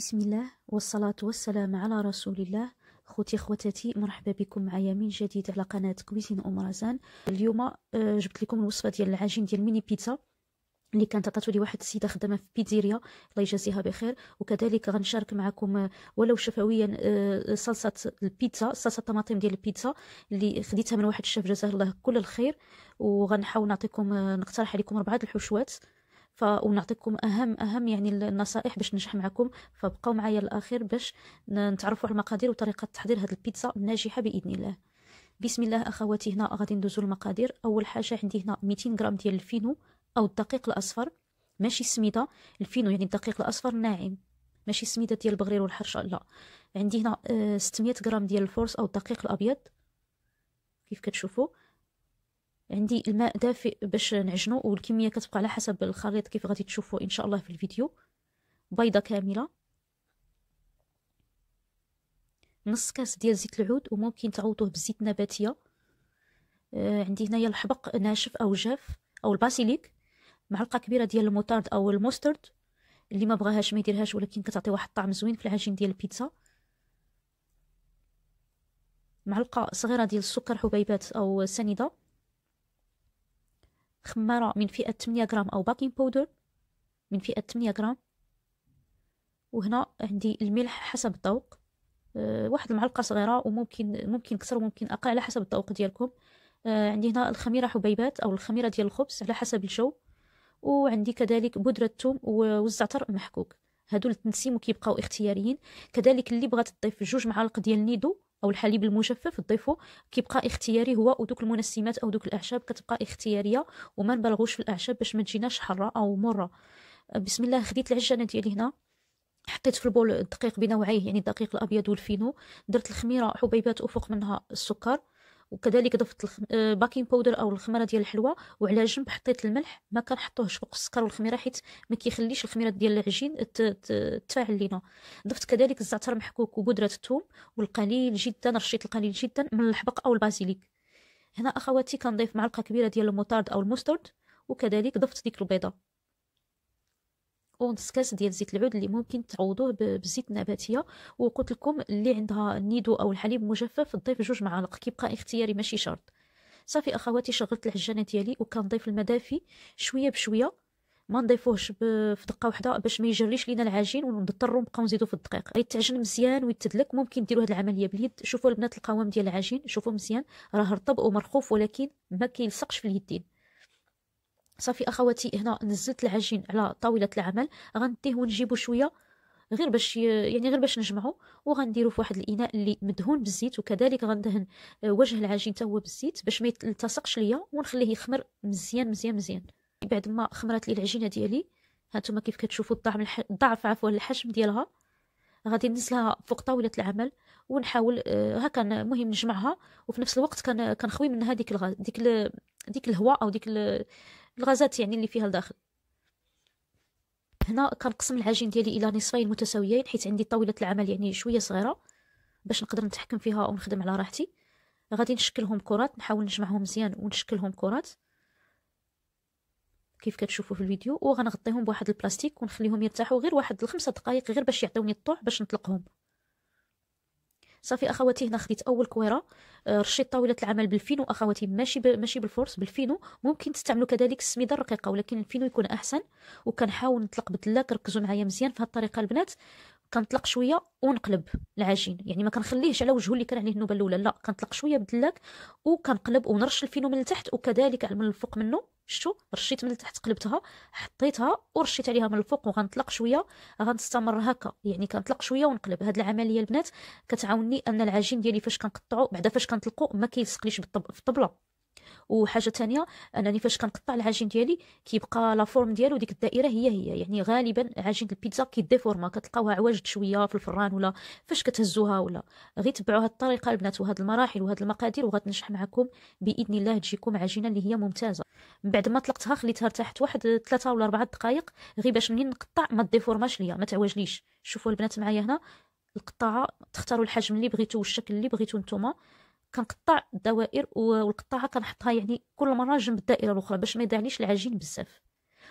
بسم الله والصلاة والسلام على رسول الله خوتي خواتاتي مرحبا بكم معايا من جديد على قناة كويزين ام رزان اليوم آه، جبت لكم الوصفة ديال العجين ديال ميني بيتزا اللي كانت عطاتو لي واحد السيده خدامه في بيتزيريا الله يجازيها بخير وكذلك غنشارك معكم آه، ولو شفويا آه، صلصه البيتزا صلصه الطماطم ديال البيتزا اللي خديتها من واحد الشيف جزاه الله كل الخير وغنحاول نعطيكم نقترح عليكم بعض الحشوات ف... ونعطيكم اهم اهم يعني النصائح باش ننجح معكم فبقوا معايا الاخير باش نتعرفوا على المقادير وطريقه تحضير هذه البيتزا الناجحه باذن الله بسم الله اخواتي هنا غادي ندوزو المقادير اول حاجه عندي هنا 200 غرام ديال الفينو او الدقيق الاصفر ماشي السميده الفينو يعني الدقيق الاصفر ناعم ماشي السميده ديال البغرير والحرشه لا عندي هنا 600 آه، غرام ديال الفورس او الدقيق الابيض كيف كتشوفوا عندي الماء دافئ باش نعجنو والكميه كتبقى على حسب الخليط كيف غادي تشوفوا ان شاء الله في الفيديو بيضه كامله نص كاس ديال زيت العود وممكن تعوضوه بزيت نباتيه آه عندي هنايا الحبق ناشف او جاف او الباسيليك معلقه كبيره ديال الموتارد او الموسترد اللي ما بغاهاش ما يديرهاش ولكن كتعطي واحد الطعم زوين في العجين ديال البيتزا معلقه صغيره ديال السكر حبيبات او سنيده خمارة من فئة 8 غرام أو باكين بودر من فئة 8 غرام وهنا عندي الملح حسب الطوق أه واحد المعلقة صغيرة وممكن ممكن كسر وممكن أقل على حسب الطوق ديالكم أه عندي هنا الخميرة حبيبات أو الخميرة ديال الخبز على حسب الجو وعندي كذلك بودرة الثوم والزعتر محكوك هادو التنسيم وكيبقاو اختياريين كذلك اللي بغات تضيف جوج معالق ديال النيدو او الحليب المجفف تضيفه كيبقى اختياري هو ودوك المنسمات او دوك الاعشاب كتبقى اختياريه وما نبالغوش في الاعشاب باش ما تجيناش حاره او مره أه، بسم الله خديت العجانه ديالي هنا حطيت في البول الدقيق بنوعيه يعني الدقيق الابيض والفينو درت الخميره حبيبات وفوق منها السكر وكذلك ضفت الخ... باكين آه، باودر او الخميره ديال الحلوى وعلى جنب حطيت الملح ما كنحطوهش فوق السكر والخميره حيت ما كيخليش الخميره ديال العجين تتفاعل لينا ضفت كذلك الزعتر محكوك وبودره الثوم والقليل جدا رشيت القليل جدا من الحبق او البازيليك هنا اخواتي كنضيف معلقه كبيره ديال الموطارد او المسترد وكذلك ضفت ديك البيضه ونص كاس ديال زيت العود اللي ممكن تعوضوه بالزيت النباتيه وقلت لكم اللي عندها النيدو او الحليب مجفف ضيف جوج معالق كيبقى اختياري ماشي شرط صافي اخواتي شغلت العجانه ديالي وكنضيف المدافي شويه بشويه ما نضيفوهش في دقه واحده باش ما يجريش لينا العجين ونضطروا نبقاو نزيدو في الدقيق غيتعجن مزيان ويتدلك ممكن ديروا هذه العمليه باليد شوفوا البنات القوام ديال العجين شوفوا مزيان راه رطب ومرخوف ولكن ما كيلصقش في اليدين صافي اخواتي هنا نزلت العجين على طاوله العمل غنديه ونجيبو شويه غير باش يعني غير باش نجمعو وغنديرو في واحد الاناء اللي مدهون بالزيت وكذلك غندهن وجه العجين تاهو هو بالزيت باش ما يلتصقش ليا ونخليه يخمر مزيان مزيان مزيان بعد ما خمرت لي العجينه ديالي هانتوما كيف كتشوفوا الضعف الضعف عفوا الحجم ديالها غادي نزلها فوق طاوله العمل ونحاول آه، هكا المهم نجمعها وفي نفس الوقت كنخوي منها ديك الغاز ديك ال... ديك الهواء او ديك ال... الغازات يعني اللي فيها لداخل هنا كنقسم العجين ديالي الى نصفين متساويين حيت عندي طاوله العمل يعني شويه صغيره باش نقدر نتحكم فيها ونخدم على راحتي غادي نشكلهم كرات نحاول نجمعهم مزيان ونشكلهم كرات كيف كتشوفوا في الفيديو وغنغطيهم بواحد البلاستيك ونخليهم يرتاحوا غير واحد الخمسة دقائق غير باش يعطيوني الطوع باش نطلقهم صافي اخواتي هنا خديت اول كويره آه، رشيت طاوله العمل بالفينو اخواتي ماشي ماشي بالفورس بالفينو ممكن تستعملوا كذلك السميده الرقيقه ولكن الفينو يكون احسن وكنحاول نطلق بالدلاك ركزوا معايا مزيان في هذه الطريقه البنات كنطلق شويه ونقلب العجين يعني ما كنخليهش على وجهه اللي كان عليه النوبه الاولى لا كنطلق شويه بدلاك وكنقلب ونرش الفينو من التحت وكذلك من الفوق منه شتو رشيت من التحت قلبتها حطيتها ورشيت عليها من الفوق وغنطلق شويه غنستمر هكا يعني كنطلق شويه ونقلب هاد العمليه البنات كتعاوني ان العجين ديالي فاش كنقطعو بعدا فاش كنطلقو ما كيلصقليش بالطبله وحاجه ثانيه انني فاش كنقطع العجين ديالي كيبقى لا فورم ديالو ديك الدائره هي هي يعني غالبا عجين البيتزا كيديفورما كتلقاوها عواجد شويه في الفران ولا فاش كتهزوها ولا غير تبعوا هاد الطريقه البنات وهاد المراحل وهاد المقادير وغتنجح معكم باذن الله تجيكم عجينه اللي هي ممتازه من بعد ما طلقتها خليتها ارتاحت واحد 3 ولا 4 دقائق غير باش منين نقطع ما ديفورماش ليا ما تعوجليش شوفوا البنات معايا هنا القطاعه تختاروا الحجم اللي بغيتو والشكل اللي بغيتو نتوما كنقطع الدوائر والقطاعه كنحطها يعني كل مره جنب الدائره الاخرى باش ما يضيعنيش العجين بزاف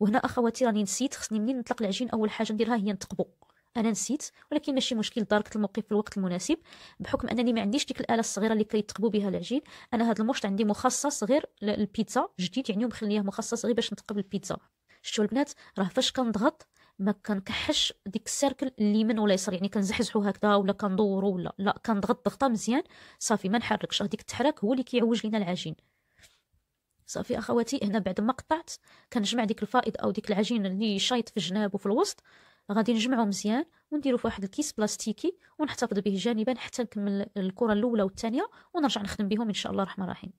وهنا اخواتي راني نسيت خصني منين نطلق العجين اول حاجه نديرها هي نتقبو انا نسيت ولكن ماشي مشكل داركت الموقف في الوقت المناسب بحكم انني ما عنديش ديك الاله الصغيره اللي كيتقبو بها العجين انا هذا المشط عندي مخصص غير للبيتزا جديد يعني مخليه مخصص غير باش نتقبل البيتزا شتو البنات راه فاش كنضغط ما كنكحش ديك السيركل اليمين ولا اليسار يعني كنزحزحو هكذا ولا كندورو ولا لا كنضغط ضغطه مزيان صافي ما نحركش هذيك التحرك هو اللي كيعوج لينا العجين صافي اخواتي هنا بعد ما قطعت كنجمع ديك الفائض او ديك العجين اللي شايط في الجناب وفي الوسط غادي نجمعو مزيان ونديرو في واحد الكيس بلاستيكي ونحتفظ به جانبا حتى نكمل الكره الاولى والثانيه ونرجع نخدم بهم ان شاء الله الرحمن الرحيم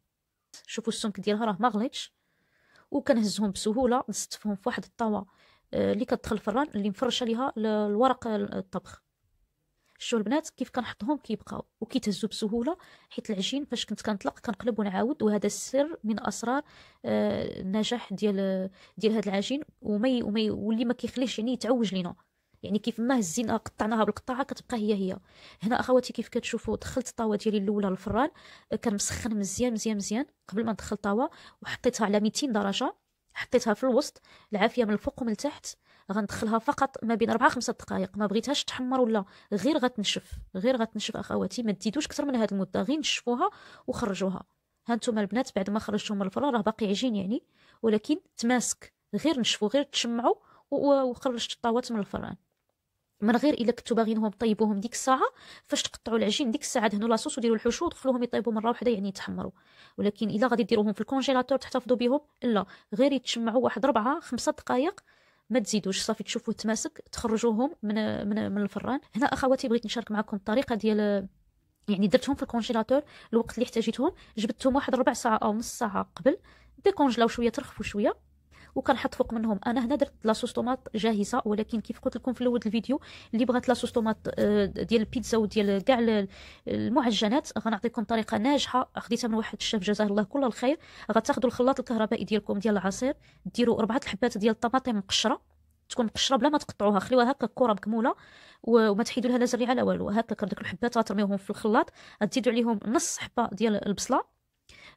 شوفوا السمك ديالها راه ما غليتش وكنهزهم بسهوله نستفهم في واحد الطاوه اللي كتدخل الفران اللي مفرش عليها الورق الطبخ شو البنات كيف كنحطهم كيبقاو وكيتهزوا بسهوله حيت العجين فاش كنت كنطلق كنقلب ونعاود وهذا السر من اسرار آه، النجاح ديال ديال هذا العجين ومي ومي واللي ما كيخليش يعني يتعوج لينا يعني كيف ما هزينا قطعناها بالقطاعه كتبقى هي هي هنا اخواتي كيف كتشوفوا دخلت الطاوه ديالي الاولى للفران كنمسخن مزيان مزيان مزيان قبل ما ندخل الطاوه وحطيتها على 200 درجه حطيتها في الوسط العافيه من الفوق ومن التحت غندخلها فقط ما بين 4 5 دقائق ما بغيتهاش تحمر ولا غير غتنشف غير غتنشف اخواتي ما ديتوش اكثر من هذه المده غير نشفوها وخرجوها هانتوما البنات بعد ما خرجتهم من الفرن راه باقي عجين يعني ولكن تماسك غير نشفو غير تشمعوا وخرجت الطاوات من الفران من غير الا كنتو باغينهم طيبوهم ديك الساعه فاش تقطعوا العجين ديك الساعه دهنوا لاصوص وديروا الحشو ودخلوهم يطيبوا مره وحده يعني يتحمروا ولكن الا غادي ديروهم في الكونجيلاتور تحتفظوا بهم لا غير يتشمعوا واحد ربعه خمسة دقائق ما تزيدوش صافي تشوفوه تماسك تخرجوهم من من, من الفران هنا اخواتي بغيت نشارك معكم الطريقه ديال يعني درتهم في الكونجيلاتور الوقت اللي احتاجيتهم جبدتهم واحد ربع ساعه او نص ساعه قبل ديكونجلاو شويه ترخفوا شويه وكنحط فوق منهم انا هنا درت لاصوص طوماط جاهزه ولكن كيف قلت لكم في الاول الفيديو اللي بغات لاصوص طوماط آه، ديال البيتزا وديال كاع المعجنات غنعطيكم طريقه ناجحه خديتها من واحد الشاف جزاه الله كل الخير غتاخذوا الخلاط الكهربائي ديالكم ديال العصير ديروا اربعه الحبات ديال الطماطم مقشره تكون مقشره بلا ما تقطعوها خليوها هكا كره مكموله وما تحيدوا لها لا زريعه لا والو هكا ديك الحبات غترميوهم في الخلاط غتزيدوا عليهم نص حبه ديال البصله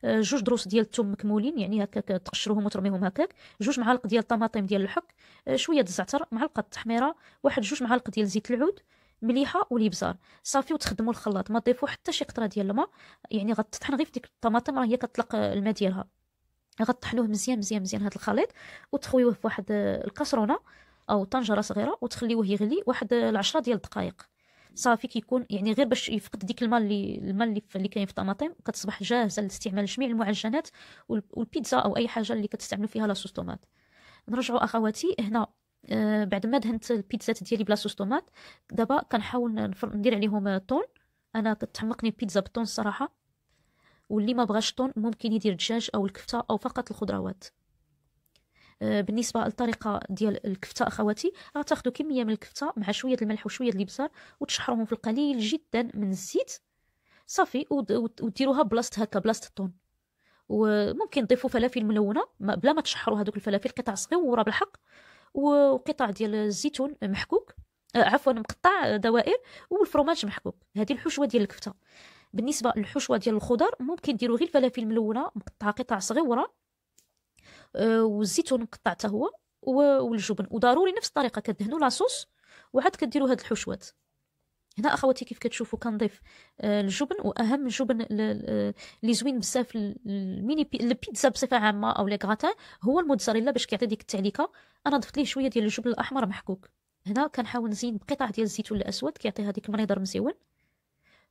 آه، جوج دروس ديال الثوم مكمولين يعني هكاك تقشروهم وترميهم هكاك جوج معالق ديال الطماطم ديال الحك آه، شويه د الزعتر معلقه التحميره واحد جوج معالق ديال زيت العود مليحه والابزار صافي وتخدموا الخلاط ما تضيفوا حتى شي قطره ديال الماء يعني غتطحن غير في ديك الطماطم راه هي كتطلق الماء ديالها غطحنوه مزيان مزيان مزيان هذا الخليط وتخويوه في واحد الكاسرونه او طنجره صغيره وتخليوه يغلي واحد العشرة ديال الدقائق صافي كيكون يعني غير باش يفقد ديك الماء اللي الماء اللي, اللي كاين في الطماطم كتصبح جاهزه لاستعمال جميع المعجنات والبيتزا او اي حاجه اللي كتستعملوا فيها لاصوص طوماط نرجعوا اخواتي هنا آه بعد ما دهنت البيتزات ديالي بلاصوص طوماط دابا كنحاول ندير عليهم طون انا كتعمقني البيتزا بالطون الصراحه واللي ما بغاش طون ممكن يدير الدجاج او الكفته او فقط الخضروات آه، بالنسبه للطريقه ديال الكفته اخواتي غتاخذوا كميه من الكفته مع شويه الملح وشويه الابزار وتشحروهم في القليل جدا من الزيت صافي وديروها بلاصت هكا بلاصت الطون وممكن تضيفوا فلافل ملونه بلا ما تشحروا هذوك الفلافل قطع صغيره بالحق وقطع ديال الزيتون محكوك آه، عفوا مقطع آه، دوائر والفرماج محكوك هذه الحشوه ديال الكفته بالنسبه للحشوه ديال الخضر ممكن ديروا غير الفلافل ملونه مقطعه قطع صغيره آه، والزيتون مقطع حتى هو والجبن وضروري نفس الطريقه كدهنوا لاصوص وعاد كديروا هاد الحشوات هنا اخواتي كيف كتشوفوا كنضيف آه، الجبن واهم الجبن اللي آه، زوين بزاف الميني بي البيتزا بصفه عامه او لي غراتان هو الموتزاريلا باش كيعطي ديك التعليكه انا ضفت ليه شويه ديال الجبن الاحمر محكوك هنا كنحاول نزين بقطع ديال الزيتون الاسود كيعطي هذيك المريضه مزيون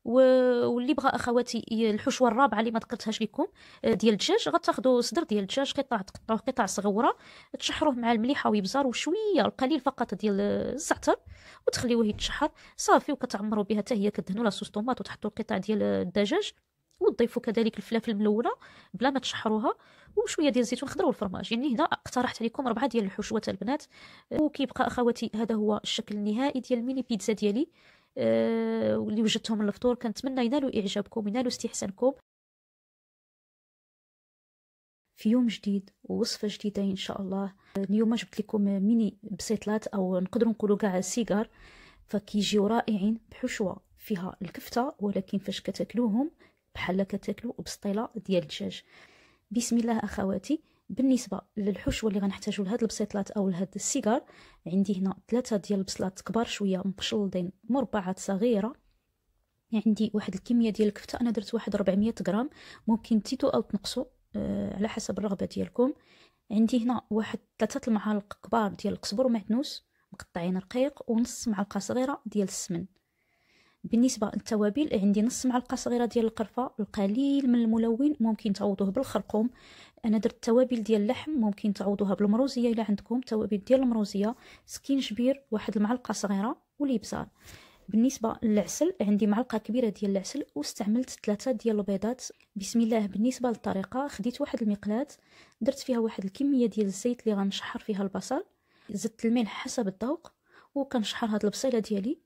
واللي بغى اخواتي الحشوه الرابعه اللي ما ذكرتهاش لكم آه، ديال الدجاج غتاخذوا صدر ديال الدجاج قطع تقطعوه قطع صغوره تشحروه مع المليحه والابزار وشويه القليل فقط ديال الزعتر وتخليوه يتشحر صافي وكتعمروا بها حتى هي كدهنوا صوص طوماط وتحطوا القطع ديال الدجاج وتضيفوا كذلك الفلافل الملونه بلا ما تشحروها وشويه ديال الزيتون الخضر والفرماج يعني هنا اقترحت عليكم ربعه ديال الحشوات البنات وكيبقى اخواتي هذا هو الشكل النهائي ديال الميني بيتزا ديالي آه، واللي وجدتهم الفطور كنتمنى ينالوا اعجابكم ينالوا استحسانكم في يوم جديد ووصفة جديدة إن شاء الله اليوم جبت لكم ميني بسيطلات أو نقدروا نقولوا كاع سيجار فكيجيو رائعين بحشوة فيها الكفتة ولكن فاش كتاكلوهم بحال كتاكلو بسطيلة ديال الدجاج بسم الله أخواتي بالنسبه للحشوه اللي غنحتاجو لهاد البسيطلات او لهاد السيجار عندي هنا ثلاثه ديال البصلات كبار شويه مبشلدين مربعات صغيره عندي واحد الكميه ديال الكفته انا درت واحد 400 غرام ممكن تزيدوا او تنقصوا آه على حسب الرغبه ديالكم عندي هنا واحد ثلاثه المعالق كبار ديال القزبر ومعدنوس مقطعين رقيق ونص معلقه صغيره ديال السمن بالنسبه للتوابل عندي نص معلقه صغيره ديال القرفه القليل من الملون ممكن تعوضوه بالخرقوم انا درت توابل ديال اللحم ممكن تعوضوها بالمروزيه الا عندكم توابل ديال المروزيه سكينجبير واحد المعلقه صغيره والابزار بالنسبه للعسل عندي معلقه كبيره ديال العسل واستعملت ثلاثه ديال البيضات بسم الله بالنسبه للطريقه خديت واحد المقلاه درت فيها واحد الكميه ديال الزيت اللي غنشحر فيها البصل زدت الملح حسب الذوق وكنشحر هاد البصيله ديالي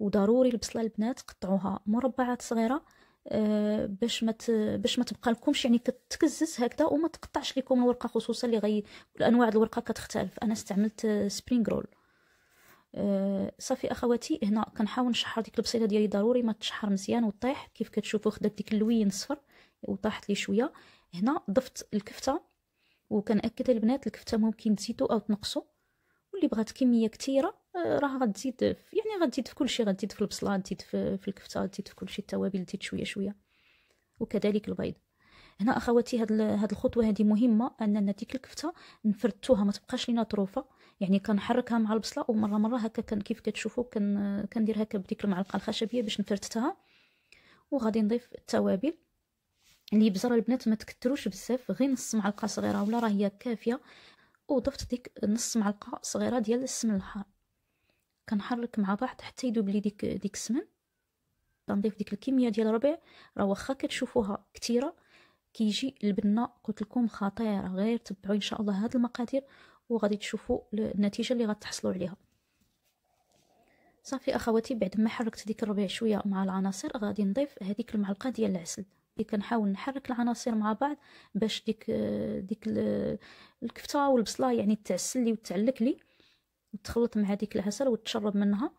وضروري البصله البنات قطعوها مربعات صغيره أه باش ما باش ما تبقى لكمش يعني كتكزز هكذا وما تقطعش لكم الورقه خصوصا اللي غي انواع الورقه كتختلف انا استعملت سبرينغ رول أه صافي اخواتي هنا كنحاول نشحر ديك البصيله ديالي ضروري ما تشحر مزيان وطيح كيف كتشوفوا خدات ديك اللوين الصفر وطاحت لي شويه هنا ضفت الكفته وكنأكد البنات الكفته ممكن تزيدوا او تنقصوا واللي بغات كميه كثيره راه غتزيد يعني غتزيد في كلشي غتزيد في البصله غتزيد في, في الكفته غتزيد في كلشي التوابل تزيد شويه شويه وكذلك البيض هنا اخواتي هاد, هاد الخطوه هادي مهمه اننا ديك الكفته نفرتوها ما تبقاش لينا طروفه يعني كنحركها مع البصله ومره مره هكا كان كيف كتشوفوا كان كندير هكا بديك المعلقه الخشبيه باش نفرتتها وغادي نضيف التوابل اللي بزر البنات ما تكتروش بزاف غير نص معلقه صغيره ولا راه هي كافيه وضفت ديك نص معلقه صغيره ديال السمن الحار كنحرك مع بعض حتى يذوب لي ديك ديك السمن تنضيف ديك الكميه ديال الربع راه واخا كتشوفوها كثيره كيجي البنه قلت لكم خطيره غير تبعوا ان شاء الله هاد المقادير وغادي تشوفوا النتيجه اللي غتحصلوا عليها صافي اخواتي بعد ما حركت ديك الربيع شويه مع العناصر غادي نضيف هذيك المعلقه ديال العسل اللي كنحاول نحرك العناصر مع بعض باش ديك ديك الكفته والبصله يعني تعسل لي وتعلك لي تخلط مع هذيك العسل وتشرب منها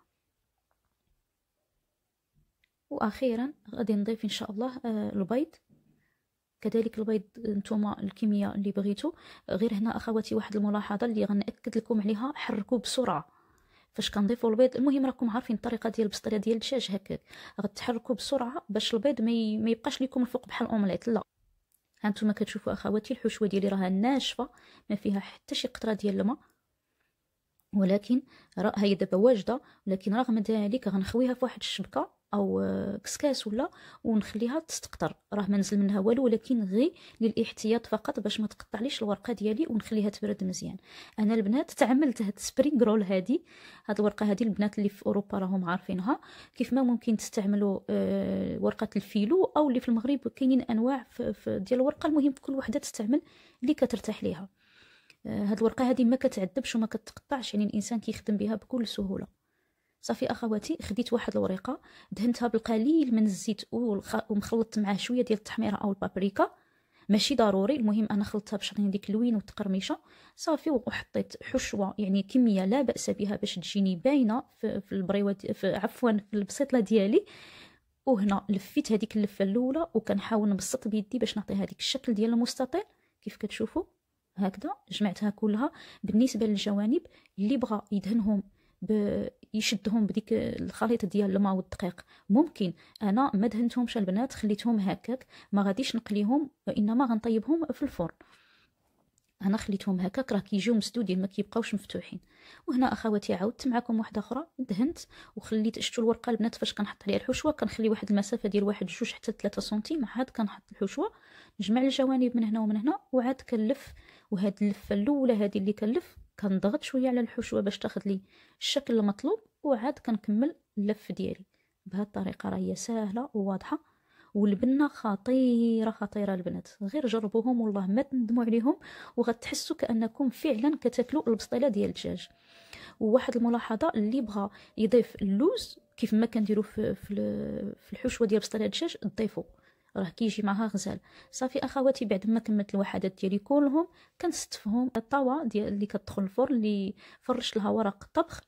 واخيرا غادي نضيف ان شاء الله آه، البيض كذلك البيض نتوما الكميه اللي بغيتو غير هنا اخواتي واحد الملاحظه اللي غنأكد لكم عليها حركوا بسرعه فاش كنضيفوا البيض المهم راكم عارفين الطريقه ديال البسطيله ديال الدجاج هكاك غتحركوا بسرعه باش البيض ما مي... يبقاش لكم الفوق بحال الاومليت لا هانتوما كتشوفوا اخواتي الحشوه ديالي راها ناشفه ما فيها حتى شي قطره ديال الماء ولكن راه هي دابا واجده ولكن رغم ذلك غنخويها في واحد الشبكه او كسكاس ولا ونخليها تستقطر راه ما نزل منها والو ولكن غير للاحتياط فقط باش ما تقطعليش الورقه ديالي ونخليها تبرد مزيان انا البنات تعملت هاد سبرينغ رول هادي هاد الورقه هادي البنات اللي في اوروبا راهم عارفينها كيف ما ممكن تستعملوا آه، ورقه الفيلو او اللي في المغرب كاينين انواع ديال الورقه المهم كل وحده تستعمل اللي كترتاح ليها آه، هاد الورقه هذه ما كتعذبش وما كتقطعش يعني الانسان كيخدم بها بكل سهوله صافي اخواتي خديت واحد الورقه دهنتها بالقليل من الزيت ومخلطت معاه شويه ديال التحميره او البابريكا ماشي ضروري المهم انا خلطتها باش يعني ديك اللوين والتقرميشه صافي وحطيت حشوه يعني كميه لا باس بها باش تجيني باينه في, البريوات البريوه في عفوا في البسيطله ديالي وهنا لفيت هذيك اللفه الاولى وكنحاول نبسط بيدي باش نعطي هذيك الشكل ديال المستطيل كيف كتشوفوا هكذا جمعتها كلها بالنسبه للجوانب اللي بغى يدهنهم ب... يشدهم بديك الخليط ديال الماء والدقيق ممكن انا ما دهنتهمش البنات خليتهم هكاك ما غاديش نقليهم وانما غنطيبهم في الفرن انا خليتهم هكاك راه كيجيو مسدودين ما كيبقاوش مفتوحين وهنا اخواتي عاودت معكم واحده اخرى دهنت وخليت شفتوا الورقه البنات فاش كنحط عليها الحشوه كنخلي واحد المسافه ديال واحد جوج حتى 3 سنتيم عاد كنحط الحشوه نجمع الجوانب من هنا ومن هنا وعاد كنلف وهاد اللفه الاولى هذه اللي كنلف كنضغط شويه على الحشوه باش تاخذ لي الشكل المطلوب وعاد كنكمل اللف ديالي بهاد الطريقه راه هي سهله وواضحه والبنه خطيره خطيره البنات غير جربوهم والله ما تندموا عليهم وغتحسوا كانكم فعلا كتاكلوا البسطيله ديال الدجاج وواحد الملاحظه اللي بغى يضيف اللوز كيف ما كنديروا في في الحشوه ديال بسطيله الدجاج ضيفوا راه كيجي معها غزال صافي اخواتي بعد ما كملت الوحدات ديالي كلهم كنستفهم الطاوه ديال اللي كتدخل الفرن اللي فرش لها ورق الطبخ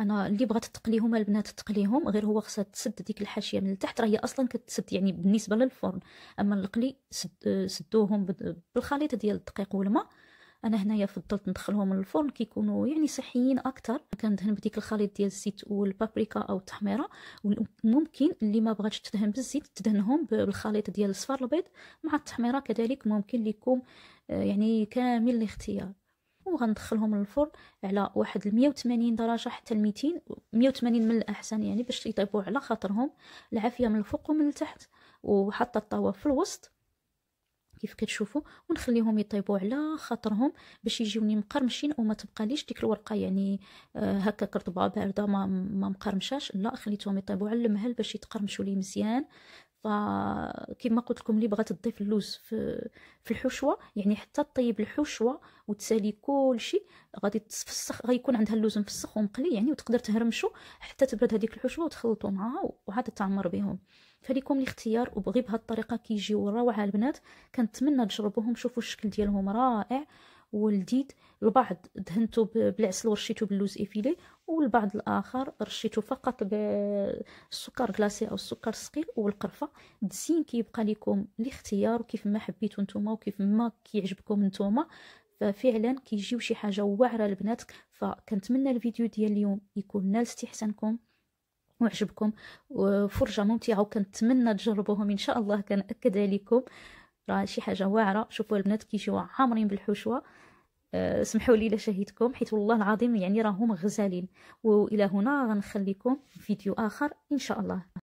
انا اللي بغات تقليهم البنات تقليهم غير هو خصها تسد ديك الحاشيه من التحت راه هي اصلا كتسد يعني بالنسبه للفرن اما القلي سد سدوهم بالخليط ديال الدقيق والماء انا هنايا فضلت ندخلهم للفرن كيكونوا يعني صحيين اكثر كندهن بديك الخليط ديال الزيت والبابريكا او التحميره وممكن اللي ما بغاتش تدهن بالزيت تدهنهم بالخليط ديال الصفار البيض مع التحميره كذلك ممكن لكم آه، يعني كامل الاختيار وغندخلهم للفرن على واحد 180 درجه حتى 200 180 من الاحسن يعني باش يطيبوا على خاطرهم العافيه من الفوق ومن التحت وحتى الطاوه في الوسط كيف كتشوفوا ونخليهم يطيبوا على خاطرهم باش يجيوني مقرمشين وما تبقاليش ديك الورقه يعني آه هكا كرطبه بارده ما, ما مقرمشاش لا خليتهم يطيبوا على المهل باش يتقرمشوا لي مزيان فكما قلت لكم اللي بغات تضيف اللوز في في الحشوه يعني حتى تطيب الحشوه وتسالي كل شيء غادي تفسخ غيكون عندها اللوز مفسخ ومقلي يعني وتقدر تهرمشو حتى تبرد هذيك الحشوه وتخلطو معها وعاد تعمر بهم فليكم الاختيار وبغي بهالطريقه كيجيو روعه البنات كنتمنى تجربوهم شوفوا الشكل ديالهم رائع ولديد البعض دهنته بالعسل ورشيته باللوز افيلي والبعض الاخر رشيته فقط بالسكر كلاسي او السكر الثقيل والقرفه الزين كيبقى لكم الاختيار وكيف ما حبيتو نتوما وكيف ما كيعجبكم نتوما ففعلا كيجيو شي حاجه واعره البنات فكنتمنى الفيديو ديال اليوم يكون نال استحسانكم وعجبكم وفرجه ممتعه وكنتمنى تجربوهم ان شاء الله كنأكد عليكم راه شي حاجه واعره شوفوا البنات كيجيو عامرين بالحشوه آه، سمحوا لي لشهيدكم حيت والله العظيم يعني راهم غزالين والى هنا غنخليكم فيديو اخر ان شاء الله